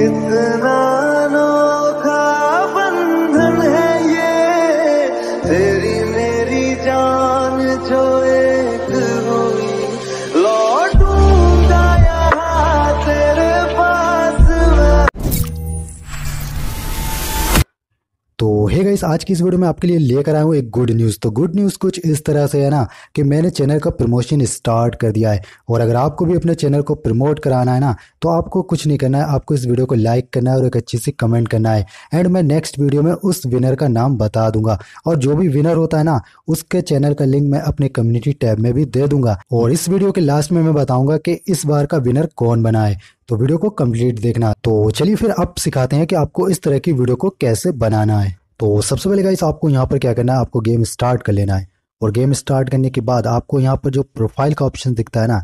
कितना तो hey guys आज की इस वीडियो में आपके लिए लेकर आया हूँ एक गुड न्यूज़ तो गुड न्यूज़ कुछ इस तरह से है ना कि मैंने चैनल का प्रमोशन स्टार्ट कर दिया है और अगर आपको भी अपने चैनल को प्रमोट कराना है ना तो आपको कुछ नहीं करना है आपको इस वीडियो को लाइक करना है और एक अच्छे से कमेंट करना है एंड मैं नेक्स्ट वीडियो में उस विनर का नाम बता दूंगा और जो भी विनर होता है ना उसके चैनल का लिंक मैं अपने कम्युनिटी टैब में भी दे दूंगा और इस वीडियो के लास्ट में मैं बताऊंगा कि इस बार का विनर कौन बना है तो वीडियो को कंप्लीट देखना तो चलिए फिर अब सिखाते हैं कि आपको इस तरह की वीडियो को कैसे बनाना है तो सबसे पहले गाइस आपको यहाँ पर क्या करना है आपको गेम स्टार्ट कर लेना है और गेम स्टार्ट करने के बाद आपको यहाँ पर जो प्रोफाइल का ऑप्शन दिखता है ना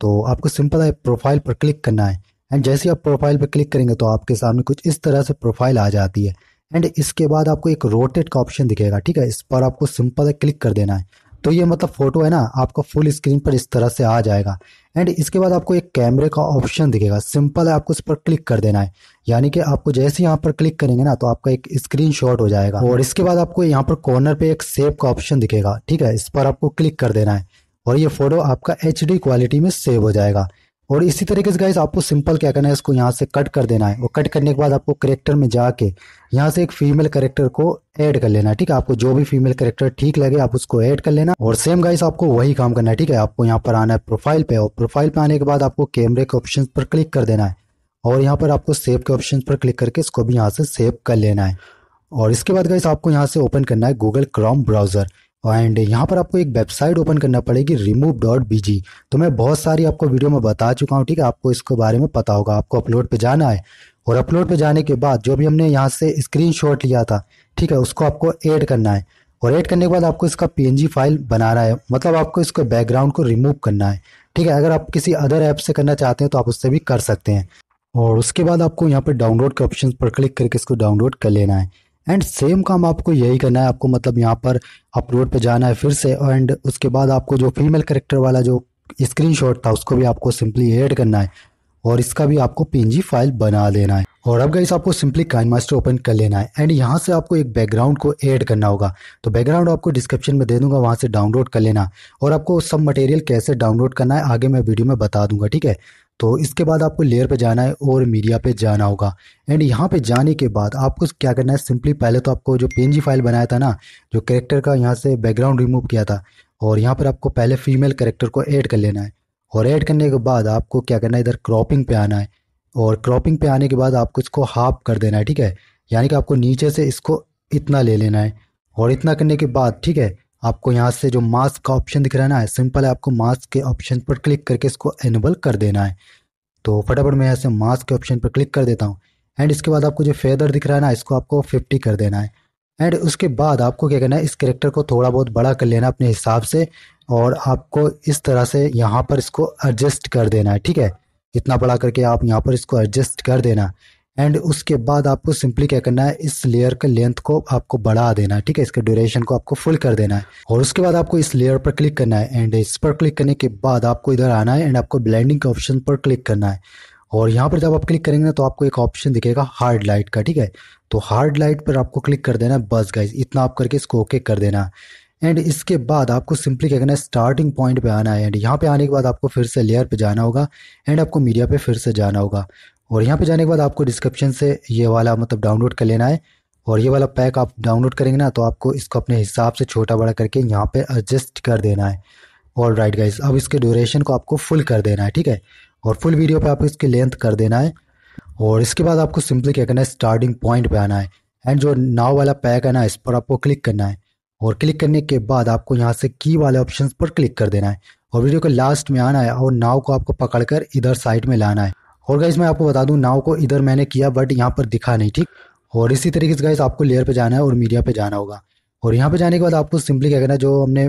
तो आपको सिंपल है प्रोफाइल पर क्लिक करना है एंड जैसे आप प्रोफाइल पर क्लिक करेंगे तो आपके सामने कुछ इस तरह से प्रोफाइल आ जाती है एंड इसके बाद आपको एक रोटेट का ऑप्शन दिखेगा ठीक है इस पर आपको सिंपल है क्लिक कर देना है तो ये मतलब फ़ोटो है ना आपका फुल स्क्रीन पर इस तरह से आ जाएगा एंड इसके बाद आपको एक कैमरे का ऑप्शन दिखेगा सिंपल है आपको इस पर क्लिक कर देना है यानी कि आपको जैसे यहाँ पर क्लिक करेंगे ना तो आपका एक स्क्रीन शॉट हो जाएगा और इसके बाद आपको यहाँ पर कॉर्नर पे एक सेव का ऑप्शन दिखेगा ठीक है इस पर आपको क्लिक कर देना है और ये फ़ोटो आपका एच क्वालिटी में सेव हो जाएगा और इसी तरीके से गाइस आपको सिंपल क्या करना है इसको यहाँ से कट कर देना है और कट करने के बाद आपको करेक्टर में जाके यहाँ से एक फीमेल करेक्टर को ऐड कर लेना है ठीक है आपको जो भी फीमेल करेक्टर ठीक लगे आप उसको ऐड कर लेना और सेम गाइस आपको वही काम करना है ठीक है आपको यहाँ पर आना है प्रोफाइल पे और प्रोफाइल पे आने के बाद आपको कैमरे के ऑप्शन पर क्लिक कर देना है और यहाँ पर आपको सेव के ऑप्शन पर क्लिक करके इसको भी यहाँ से सेव कर लेना है और इसके बाद गाइस आपको यहाँ से ओपन करना है गूगल क्रोम ब्राउजर एंड यहाँ पर आपको एक वेबसाइट ओपन करना पड़ेगी रिमूव डॉट बी जी तो मैं बहुत सारी आपको वीडियो में बता चुका हूँ ठीक है आपको इसके बारे में पता होगा आपको अपलोड पे जाना है और अपलोड पे जाने के बाद जो भी हमने यहाँ से स्क्रीन शॉट लिया था ठीक है उसको आपको ऐड करना है और ऐड करने के बाद आपको इसका पी फाइल बनाना है मतलब आपको इसको बैकग्राउंड को रिमूव करना है ठीक है अगर आप किसी अदर ऐप से करना चाहते हैं तो आप उससे भी कर सकते हैं और उसके बाद आपको यहाँ पर डाउनलोड के ऑप्शन पर क्लिक करके इसको डाउनलोड कर लेना है एंड सेम काम आपको यही करना है आपको मतलब यहाँ पर अपलोड पे जाना है फिर से एंड उसके बाद आपको जो फीमेल करेक्टर वाला जो स्क्रीन था उसको भी आपको सिंपली एड करना है और इसका भी आपको पीएनजी फाइल बना लेना है और अब गाइस आपको सिंपली काइन मास्टर ओपन कर लेना है एंड यहाँ से आपको एक बैकग्राउंड को ऐड करना होगा तो बैकग्राउंड आपको डिस्क्रिप्शन में दे दूंगा वहां से डाउनलोड कर लेना और आपको सब मटेरियल कैसे डाउनलोड करना है आगे मैं वीडियो में बता दूंगा ठीक है तो इसके बाद आपको लेयर पे जाना है और मीडिया पे जाना होगा एंड यहाँ पे जाने के बाद आपको क्या करना है सिंपली पहले तो आपको जो पी फाइल बनाया था ना जो करेक्टर का यहाँ से बैकग्राउंड रिमूव किया था और यहाँ पर आपको पहले फीमेल करेक्टर को ऐड कर लेना है और ऐड करने के बाद आपको क्या करना है इधर क्रॉपिंग पे आना है और क्रॉपिंग पे आने के बाद आपको इसको हाफ कर देना है ठीक है यानी कि आपको नीचे से इसको इतना ले लेना है और इतना करने के बाद ठीक है आपको यहाँ से जो मास्क का ऑप्शन दिख रहा है ना सिंपल है आपको मास्क के ऑप्शन पर क्लिक करके इसको एनेबल कर देना है तो फटाफट मैं यहाँ से मास्क के ऑप्शन पर क्लिक कर देता हूँ एंड इसके बाद आपको जो फेदर दिख रहा है ना इसको आपको फिफ्टी कर देना है एंड उसके बाद आपको क्या करना है इस करेक्टर को थोड़ा बहुत बड़ा कर लेना अपने हिसाब से और आपको इस तरह से यहाँ पर इसको एडजस्ट कर देना है ठीक है इतना बड़ा करके आप यहाँ पर इसको एडजस्ट कर देना एंड उसके बाद आपको सिंपली क्या करना है इस लेयर के लेंथ को आपको बढ़ा देना है ठीक है इसके ड्यूरेशन को आपको फुल कर देना है और उसके बाद आपको इस लेयर पर क्लिक करना है एंड इस पर क्लिक करने के बाद आपको इधर आना है एंड आपको ब्लेंडिंग के ऑप्शन पर क्लिक करना है और यहाँ पर जब आप क्लिक करेंगे ना तो आपको एक ऑप्शन दिखेगा हार्ड लाइट का ठीक है तो हार्ड लाइट पर आपको क्लिक कर देना है बस गाइज इतना आप करके इसको ओके कर देना एंड इसके बाद आपको सिंपली क्या करना है स्टार्टिंग पॉइंट पे आना है एंड यहाँ पे आने के बाद आपको फिर से लेयर पे जाना होगा एंड आपको मीडिया पे फिर से जाना होगा और यहाँ पे जाने के बाद आपको डिस्क्रिप्शन से ये वाला मतलब डाउनलोड कर लेना है और ये वाला पैक आप डाउनलोड करेंगे ना तो आपको इसको अपने हिसाब से छोटा बड़ा करके यहाँ पे एडजस्ट कर देना है ऑल राइट गाइज अब इसके ड्यूरेशन को आपको फुल कर देना है ठीक है और फुल वीडियो पे आपको इसकी लेंथ कर देना है और इसके बाद आपको सिंपली क्या करना है स्टार्टिंग पॉइंट पे आना है एंड जो नाव वाला पैक है ना इस पर आपको क्लिक करना है और क्लिक करने के बाद आपको यहाँ से की वाले ऑप्शन पर क्लिक कर देना है और वीडियो के लास्ट में आना है और नाव को आपको पकड़कर इधर साइड में लाना है और गाइज मैं आपको बता दूं नाव को इधर मैंने किया बट यहाँ पर दिखा नहीं ठीक और इसी तरीके से गाइज आपको लेयर पे जाना है और मीडिया पे जाना होगा और यहाँ पे जाने के बाद आपको सिंपली क्या करना है जो हमने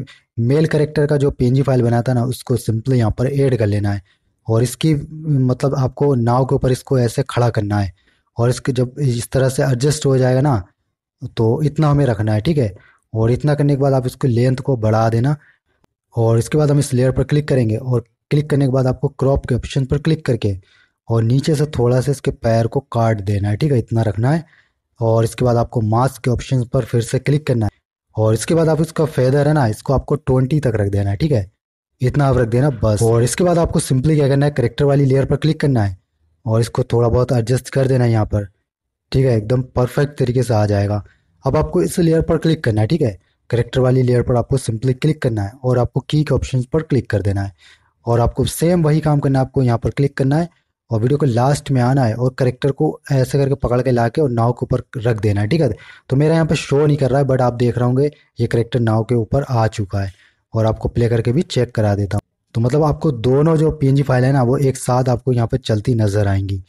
मेल करेक्टर का जो पी फाइल बनाया था ना उसको सिंपली यहाँ पर ऐड कर लेना है और इसकी मतलब आपको नाव के ऊपर इसको ऐसे खड़ा करना है और इसके जब इस तरह से एडजस्ट हो जाएगा ना तो इतना हमें रखना है ठीक है और इतना करने के बाद आप इसको लेंथ को बढ़ा देना और इसके बाद हम इस लेयर पर क्लिक करेंगे और क्लिक करने के बाद आपको क्रॉप के ऑप्शन पर क्लिक करके और नीचे से थोड़ा सा इसके पैर को काट देना है ठीक है इतना रखना है और इसके बाद आपको मास्क के ऑप्शन पर फिर से क्लिक करना है और इसके बाद आप इसका फेदर है ना इसको आपको ट्वेंटी तक रख देना है ठीक है इतना आप रख देना बस और इसके बाद आपको सिंपली क्या करना है करेक्टर वाली लेयर पर क्लिक करना है और इसको थोड़ा बहुत एडजस्ट कर देना है यहाँ पर ठीक है एकदम परफेक्ट तरीके से आ जाएगा अब आपको इस लेयर पर क्लिक करना है ठीक है करेक्टर वाली लेयर पर आपको सिंपली क्लिक करना है और आपको की के ऑप्शन पर क्लिक कर देना है और आपको सेम वही काम करना है आपको यहाँ पर क्लिक करना है और वीडियो को लास्ट में आना है और करेक्टर को ऐसे करके पकड़ के ला के और नाव के ऊपर रख देना है ठीक है तो मेरा यहाँ पर शो नहीं कर रहा है बट आप देख रहे होंगे ये करेक्टर नाव के ऊपर आ चुका है और आपको प्ले करके भी चेक करा देता हूँ तो मतलब आपको दोनों जो पी फाइल है ना वो एक साथ आपको यहाँ पर चलती नज़र आएंगी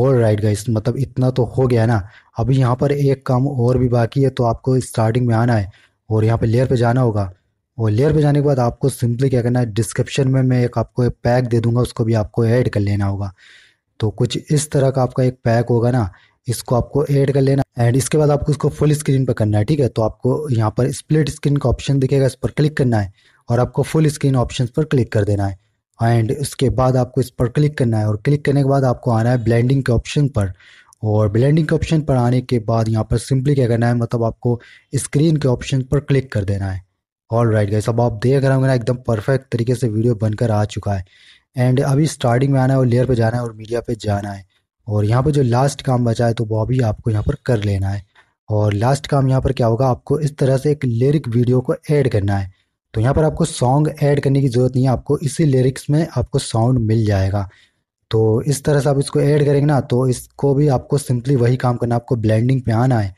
और राइट गाइस मतलब इतना तो हो गया ना अभी यहाँ पर एक काम और भी बाकी है तो आपको स्टार्टिंग में आना है और यहाँ पे लेयर पे जाना होगा और लेयर पे जाने के बाद आपको सिंपली क्या करना है डिस्क्रिप्शन में मैं एक आपको एक पैक दे दूंगा उसको भी आपको ऐड कर लेना होगा तो कुछ इस तरह का आपका एक पैक होगा ना इसको आपको ऐड कर लेना एंड इसके बाद आपको इसको फुल स्क्रीन पर करना है ठीक है तो आपको यहाँ पर स्प्लिट स्क्रीन का ऑप्शन दिखेगा इस पर क्लिक करना है और आपको फुल स्क्रीन ऑप्शन पर क्लिक कर देना है एंड उसके बाद आपको इस पर क्लिक करना है और क्लिक करने के बाद आपको आना है ब्लेंडिंग के ऑप्शन पर और ब्लेंडिंग के ऑप्शन पर आने के बाद यहाँ पर सिंपली क्या करना है मतलब आपको स्क्रीन के ऑप्शन पर क्लिक कर देना है ऑल राइट गाइस अब आप देख रहे होंगे ना एकदम परफेक्ट तरीके से वीडियो बनकर आ चुका है एंड अभी स्टार्टिंग में आना है और लेयर पे जाना है और मीडिया पे जाना है और यहाँ पे जो लास्ट काम बचा है तो वो अभी आपको यहाँ पर कर लेना है और लास्ट काम यहाँ पर क्या होगा आपको इस तरह से एक लिरिक वीडियो को ऐड करना है तो यहाँ पर आपको सॉन्ग ऐड करने की ज़रूरत नहीं है आपको इसी लिरिक्स में आपको साउंड मिल जाएगा तो इस तरह से आप इसको ऐड करेंगे ना तो इसको भी आपको सिंपली वही काम करना है आपको ब्लेंडिंग पे आना है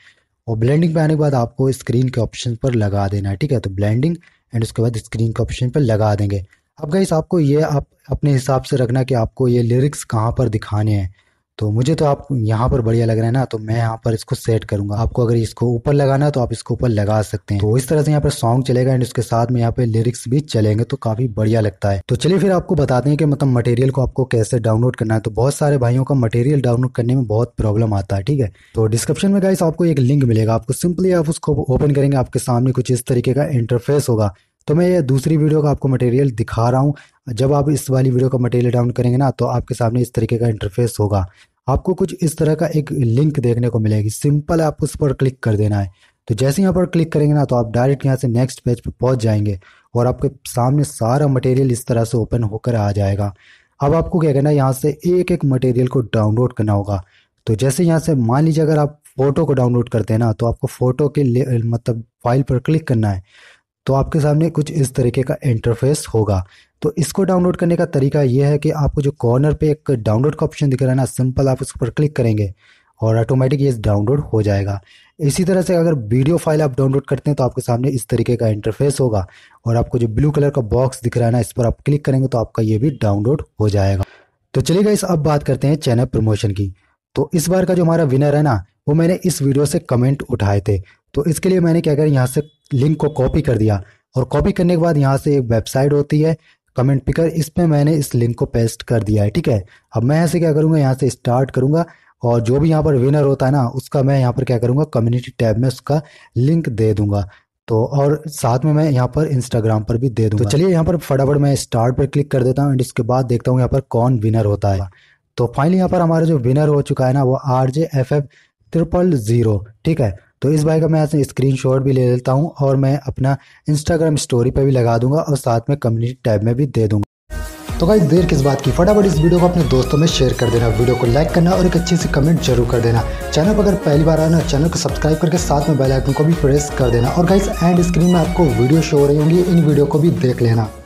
और ब्लेंडिंग पे आने के बाद आपको स्क्रीन के ऑप्शन पर लगा देना है ठीक है तो ब्लेंडिंग एंड उसके बाद स्क्रीन के ऑप्शन पर लगा देंगे अब गाइस आपको ये आप अपने हिसाब से रखना कि आपको ये लिरिक्स कहाँ पर दिखाने हैं तो मुझे तो आप यहाँ पर बढ़िया लग रहा है ना तो मैं यहाँ पर इसको सेट करूंगा आपको अगर इसको ऊपर लगाना है तो आप इसको ऊपर लगा सकते हैं तो इस तरह से यहाँ पर सॉन्ग चलेगा एंड उसके साथ में यहाँ पे लिरिक्स भी चलेंगे तो काफी बढ़िया लगता है तो चलिए फिर आपको बताते हैं कि मतलब मटेरियल को आपको कैसे डाउनलोड करना है तो बहुत सारे भाइयों का मटेरियल डाउनलोड करने में बहुत प्रॉब्लम आता है ठीक है तो डिस्क्रिप्शन में गाइस आपको एक लिंक मिलेगा आपको सिंपली आप उसको ओपन करेंगे आपके सामने कुछ इस तरीके का इंटरफेस होगा तो मैं ये दूसरी वीडियो का आपको मटेरियल दिखा रहा हूँ जब आप इस वाली वीडियो का मटेरियल डाउन करेंगे ना तो आपके सामने इस तरीके का इंटरफेस होगा आपको कुछ इस तरह का एक लिंक देखने को मिलेगी सिंपल है आपको उस पर क्लिक कर देना है तो जैसे यहाँ पर क्लिक करेंगे ना तो आप डायरेक्ट यहाँ से नेक्स्ट पेज पर पहुँच जाएंगे और आपके सामने सारा मटेरियल इस तरह से ओपन होकर आ जाएगा अब आपको क्या करना है यहाँ से एक एक मटेरियल को डाउनलोड करना होगा तो जैसे यहाँ से मान लीजिए अगर आप फ़ोटो को डाउनलोड करते हैं ना तो आपको फ़ोटो के मतलब फाइल पर क्लिक करना है तो आपके सामने कुछ इस तरीके का इंटरफेस होगा तो इसको डाउनलोड करने का तरीका यह है कि आपको जो कॉर्नर पे एक डाउनलोड का ऑप्शन दिख रहा है ना सिंपल आप उस पर क्लिक करेंगे और ऑटोमेटिक ये डाउनलोड हो जाएगा इसी तरह से अगर वीडियो फाइल आप डाउनलोड करते हैं तो आपके सामने इस तरीके का इंटरफेस होगा और आपको जो ब्लू कलर का बॉक्स दिख रहा है ना इस पर आप क्लिक करेंगे तो आपका ये भी डाउनलोड हो जाएगा तो चलेगा इस अब बात करते हैं चैनल प्रमोशन की तो इस बार का जो हमारा विनर है ना वो मैंने इस वीडियो से कमेंट उठाए थे तो इसके लिए मैंने क्या करें यहाँ से लिंक को कॉपी कर दिया और कॉपी करने के बाद यहाँ से एक वेबसाइट होती है कमेंट पिकर पर मैंने इस लिंक को पेस्ट कर दिया है ठीक है अब मैं ऐसे से क्या करूँगा यहाँ से स्टार्ट करूँगा और जो भी यहाँ पर विनर होता है ना उसका मैं यहाँ पर क्या करूँगा कम्युनिटी टैब में उसका लिंक दे दूंगा तो और साथ में मैं यहाँ पर इंस्टाग्राम पर भी दे दूंगा तो चलिए यहाँ पर फटाफट मैं स्टार्ट पर क्लिक कर देता हूँ एंड इसके बाद देखता हूँ यहाँ पर कौन विनर होता है तो फाइनली यहाँ पर हमारा जो विनर हो चुका है ना वो R J F F triple zero ठीक है तो इस भाई का मैं स्क्रीन शॉट भी ले लेता हूँ और मैं अपना इंस्टाग्राम स्टोरी पर भी लगा दूंगा और साथ में कम्युनिटी टैब में भी दे दूंगा तो भाई देर किस बात की फटाफट इस वीडियो को अपने दोस्तों में शेयर कर देना वीडियो को लाइक करना और एक अच्छी से कमेंट जरूर कर देना चैनल पर अगर पहली बार आना चैनल को सब्सक्राइब करके साथ में बेल आइकन को भी प्रेस कर देना और गाइस एंड स्क्रीन में आपको वीडियो शो हो रही होंगी इन वीडियो को भी देख लेना